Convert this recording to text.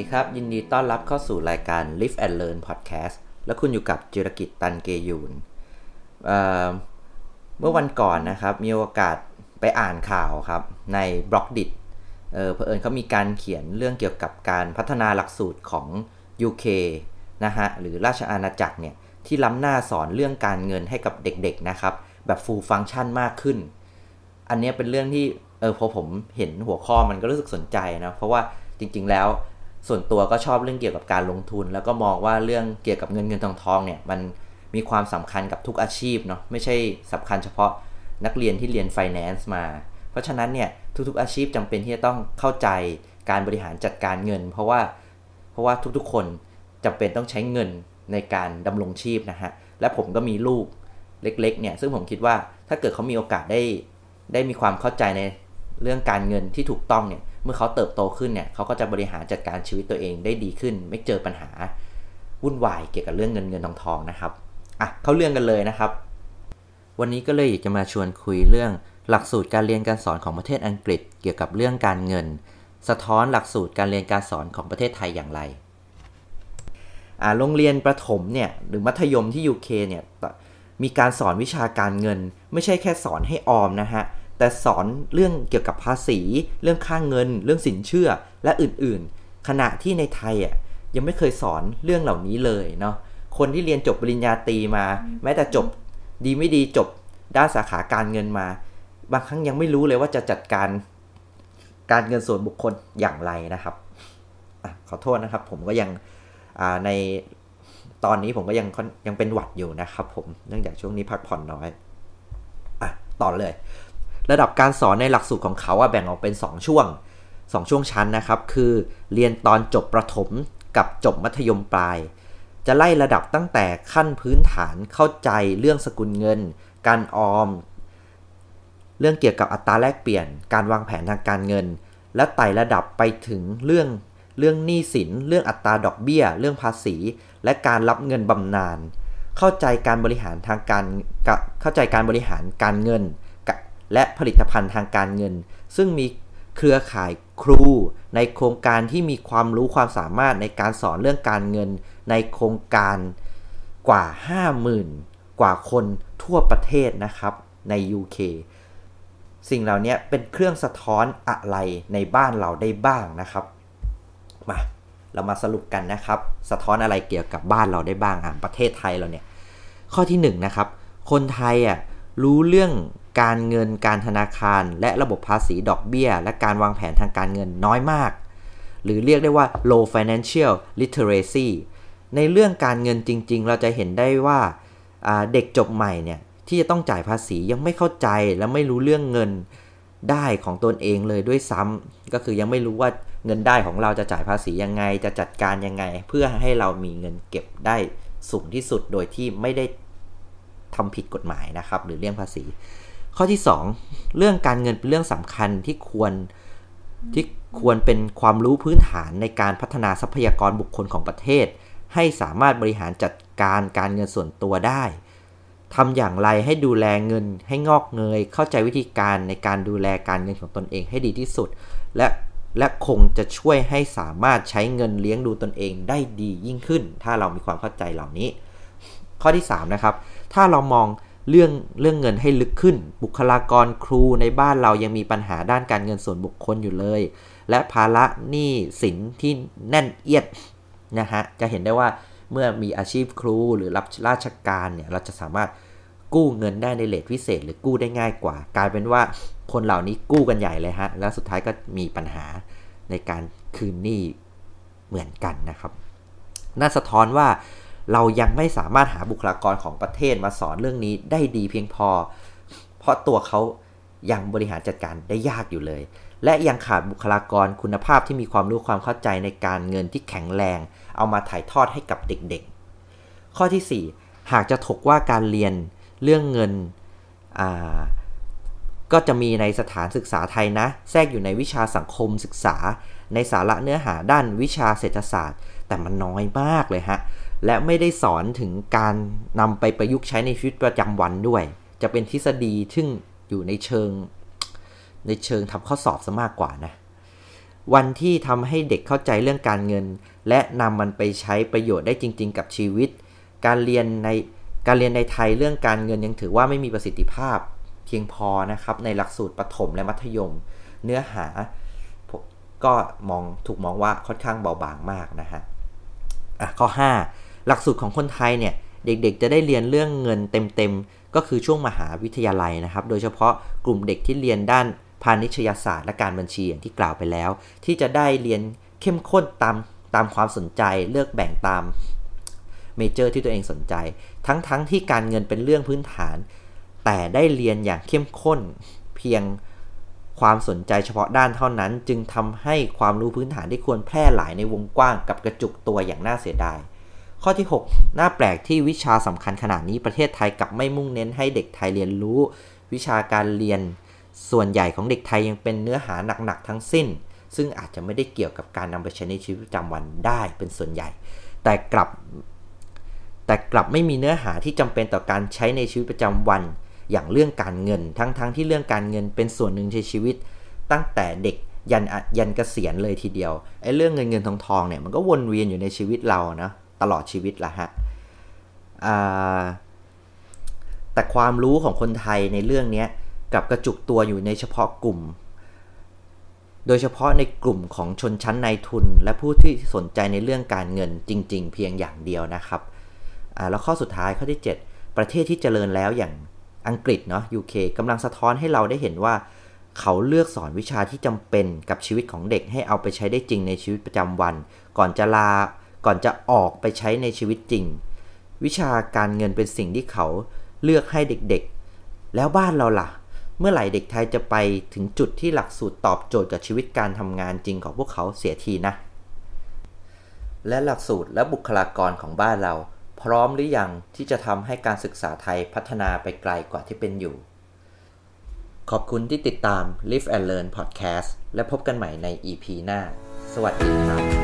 ดีครับ ยินดีต้อนรับเข้าสู่รายการ Live and Learn Podcast และคุณอยู่กับจิรกิจตันเกยุนเเมื่อวันก่อนนะครับ มีโอกาสไปอ่านข่าวครับ ในบล็อกดิทเอเผอิญเขามีการเขียนเรื่องเกี่ยวกับการพัฒนาหลักสูตรของ UK นะฮะหรือราชอาณาจักรเนี่ย ที่ล้ำหน้าสอนเรื่องการเงินให้กับเด็กๆนะครับ แบบฟูลฟังก์ชันมากขึ้น อันนี้เป็นเรื่องที่เออพอผมเห็นหัวข้อมันก็รู้สึกสนใจนะเพราะว่าจริงๆแล้วส่วนตัวก็ชอบเรื่องเกี่ยวกับการลงทุน แล้วก็มองว่าเรื่องเกี่ยวกับเงินเงินทองทองเนี่ยมันมีความสำคัญกับทุกอาชีพเนาะไม่ใช่สำคัญเฉพาะนักเรียนที่เรียนไฟแนนซ์มา เพราะฉะนั้นเนี่ยทุกๆอาชีพจำเป็นที่จะต้องเข้าใจการบริหารจัดการเงิน เพราะว่า เพราะว่าทุกๆคนจำเป็นต้องใช้เงินในการดำรงชีพนะฮะและผมก็มีลูกเล็กๆเนี่ยซึ่งผมคิดว่าถ้าเกิดเขามีโอกาสได้ ได้มีความเข้าใจในเรื่องการเงินที่ถูกต้องเนี่ยเมื่อเขาเติบโตขึ้นเนี่ยเขาก็จะบริหารจัดการชีวิตตัวเองได้ดีขึ้น ไม่เจอปัญหาวุ่นวายเกี่ยวกับเรื่องเงินเงินทองทองนะครับอ่ะเข้าเรื่องกันเลยนะครับ วันนี้ก็เลยอยากจะมาชวนคุยเรื่องหลักสูตรการเรียนการสอนของประเทศอังกฤษ เกี่ยวกับเรื่องการเงิน สะท้อนหลักสูตรการเรียนการสอนของประเทศไทยอย่างไรอ่าโรงเรียนประถมเนี่ยหรือมัธยมที่ UK เนี่ยมีการสอนวิชาการเงิน ไม่ใช่แค่สอนให้ออมนะฮะแต่สอนเรื่องเกี่ยวกับภาษี เรื่องค่างเงิน เรื่องสินเชื่อ และอื่นๆ ขณะที่ในไทยอ่ะยังไม่เคยสอนเรื่องเหล่านี้เลยเนาะ คนที่เรียนจบปริญญาตรีมา แม้แต่จบดีไม่ดีจบด้านสาขาการเงินมา บางครั้งยังไม่รู้เลยว่าจะจัดการการเงินส่วนบุคคลอย่างไรนะครับอขอโทษนะครับ ผมก็ยังในตอนนี้ผมก็ยังยังเป็นหวัดอยู่นะครับ ผมเนื่องจากช่วงนี้พักผ่อนน้อยอ่ะต่อเลยระดับการสอนในหลักสูตรของเขาอะแบ่งออกเป็น 2 ช่วง 2 ช่วงชั้นนะครับคือ เรียนตอนจบประถมกับจบมัธยมปลาย จะไล่ระดับตั้งแต่ขั้นพื้นฐานเข้าใจเรื่องสกุลเงิน การออม เรื่องเกี่ยวกับอัตราแลกเปลี่ยนการวางแผนทางการเงิน และ ไต่ระดับไปถึงเรื่องเรื่องหนี้สินเรื่องอัตราดอกเบี้ย เรื่องภาษี และการรับเงินบำนาญเข้าใจการบริหารทางการเข้าใจการบริหารการเงินและผลิตภัณฑ์ทางการเงิน ซึ่งมีเครือข่ายครู ในโครงการที่มีความรู้ความสามารถในการสอนเรื่องการเงิน ในโครงการกว่า 50,000 กว่าคนทั่วประเทศนะครับใน UK สิ่งเหล่านี้เป็นเครื่องสะท้อนอะไรในบ้านเราได้บ้างนะครับมาเรามาสรุปกันนะครับ สะท้อนอะไรเกี่ยวกับบ้านเราได้บ้างอ่ะประเทศไทยเราเนี่ยข้อที่1นนะครับคนไทยอ่ะรู้เรื่องการเงินการธนาคาร และระบบภาษีดอกเบี้ย และการวางแผนทางการเงินน้อยมาก หรือเรียกได้ว่า low financial literacy ในเรื่องการเงินจริง ๆ เราจะเห็นได้ว่าเด็กจบใหม่เนี่ยที่จะต้องจ่ายภาษียังไม่เข้าใจและไม่รู้เรื่องเงินได้ของตนเองเลยด้วยซ้ำ ก็คือยังไม่รู้ว่าเงินได้ของเราจะจ่ายภาษียังไงจะจัดการยังไงเพื่อให้เรามีเงินเก็บได้สูงที่สุดโดยที่ไม่ได้ทำผิดกฎหมายนะครับ หรือเลี่ยงภาษี ข้อที่ 2 เรื่องการเงินเป็นเรื่องสำคัญที่ควรที่ควรเป็นความรู้พื้นฐานในการพัฒนาทรัพยากรบุคคลของประเทศ ให้สามารถบริหารจัดการการเงินส่วนตัวได้ทำอย่างไรให้ดูแลเงินให้งอกเงยเข้าใจวิธีการในการดูแลการเงินของตนเองให้ดีที่สุดและและคงจะช่วยให้สามารถใช้เงินเลี้ยงดูตนเองได้ดียิ่งขึ้น ถ้าเรามีความเข้าใจเหล่านี้ ข้อที่ 3 นะครับถ้าเรามองเรื่องเรื่องเงินให้ลึกขึ้น บุคลากรครูในบ้านเรายังมีปัญหาด้านการเงินส่วนบุคคลอยู่เลย และภาระหนี้สินที่แน่นเอียดนะฮะจะเห็นได้ว่าเมื่อมีอาชีพครูหรือรับราชการเนี่ยเราจะสามารถกู้เงินได้ในเลทพิเศษ หรือกู้ได้ง่ายกว่า กลายเป็นว่าคนเหล่านี้กู้กันใหญ่เลยฮะแล้วสุดท้ายก็มีปัญหาในการคืนหนี้เหมือนกันนะครับน่าสะท้อนว่าเรายังไม่สามารถหาบุคลากรของประเทศมาสอนเรื่องนี้ได้ดีเพียงพอ เพราะตัวเขายังบริหารจัดการได้ยากอยู่เลย และยังขาดบุคลากรคุณภาพที่มีความรู้ความเข้าใจในการเงินที่แข็งแรง เอามาถ่ายทอดให้กับเด็กๆ ข้อที่ 4 หากจะถกว่าการเรียนเรื่องเงินก็จะมีในสถานศึกษาไทยนะ แทรกอยู่ในวิชาสังคมศึกษา ในสาระเนื้อหาด้านวิชาเศรษฐศาสตร์ แต่มันน้อยมากเลยฮะและไม่ได้สอนถึงการนำไปประยุกต์ใช้ในชีวิตประจำวันด้วย จะเป็นทฤษฎีซึ่งอยู่ในเชิงในเชิงทำข้อสอบซะมากกว่านะวันที่ทำให้เด็กเข้าใจเรื่องการเงิน และนำมันไปใช้ประโยชน์ได้จริงๆกับชีวิต การเรียนในการเรียนในไทยเรื่องการเงินยังถือว่าไม่มีประสิทธิภาพเพียงพอนะครับในหลักสูตรประถมและมัธยมเนื้อหา ก็มองถูกมองว่าค่อนข้างเบาบางมากนะฮะอ่ะข้อ 5หลักสูตรของคนไทยเนี่ย เด็กๆจะได้เรียนเรื่องเงินเต็มๆ ก็คือช่วงมหาวิทยาลัยนะครับ โดยเฉพาะกลุ่มเด็กที่เรียนด้าน พาณิชยศาสตร์และการบัญชี อย่างที่กล่าวไปแล้ว ที่จะได้เรียนเข้มข้นตามตามความสนใจเลือกแบ่งตามเมเจอร์ที่ตัวเองสนใจ ทั้งๆทที่การเงินเป็นเรื่องพื้นฐาน แต่ได้เรียนอย่างเข้มข้นเพียงความสนใจ เฉพาะด้านเท่านั้นจึงทำให้ความรู้พื้นฐานที่ควรแพร่หลายในวงกว้างกับกระจุกตัวอย่างน่าเสียดายข้อที่6น่าแปลกที่วิชาสำคัญขนาดนี้ประเทศไทยกลับไม่มุ่งเน้นให้เด็กไทยเรียนรู้วิชาการเรียนส่วนใหญ่ของเด็กไทยยังเป็นเนื้อหาหนัก ๆ ทั้งสิ้น ซึ่งอาจจะไม่ได้เกี่ยวกับการนำไปใช้ในชีวิตประจำวันได้เป็นส่วนใหญ่ แต่กลับ แต่กลับไม่มีเนื้อหาที่จำเป็นต่อการใช้ในชีวิตประจำวัน อย่างเรื่องการเงินทั้ง ๆทที่เรื่องการเงินเป็นส่วนหนึ่งในชีวิต ตั้งแต่เด็กยันยันเกษียณเลยทีเดียวไอ้เรื่องเงินเงินทองทองเนี่ยมันก็วนเวียนอยู่ในชีวิตเรานะตลอดชีวิตละฮะแต่ความรู้ของคนไทยในเรื่องนี้กับกระจุกตัวอยู่ในเฉพาะกลุ่ม โดยเฉพาะในกลุ่มของชนชั้นนายทุน และผู้ที่สนใจในเรื่องการเงินจริงๆ เพียงอย่างเดียวนะครับ แล้วข้อสุดท้ายข้อที่ 7 ประเทศที่เจริญแล้วอย่างอังกฤษเนาะ UK กำลังสะท้อนให้เราได้เห็นว่า เขาเลือกสอนวิชาที่จำเป็นกับชีวิตของเด็กให้เอาไปใช้ได้จริงในชีวิตประจำวัน ก่อนจะลาก่อนจะออกไปใช้ในชีวิตจริง วิชาการเงินเป็นสิ่งที่เขาเลือกให้เด็กๆ แล้วบ้านเราล่ะ เมื่อไหร่เด็กไทยจะไปถึงจุดที่หลักสูตรตอบโจทย์ กับชีวิตการทำงานจริงของพวกเขาเสียทีนะ และหลักสูตรและบุคลากรของบ้านเรา พร้อมหรือยังที่จะทำให้การศึกษาไทยพัฒนาไปไกลกว่าที่เป็นอยู่ ขอบคุณที่ติดตาม Live and Learn Podcast และพบกันใหม่ใน EP หน้า สวัสดีครับ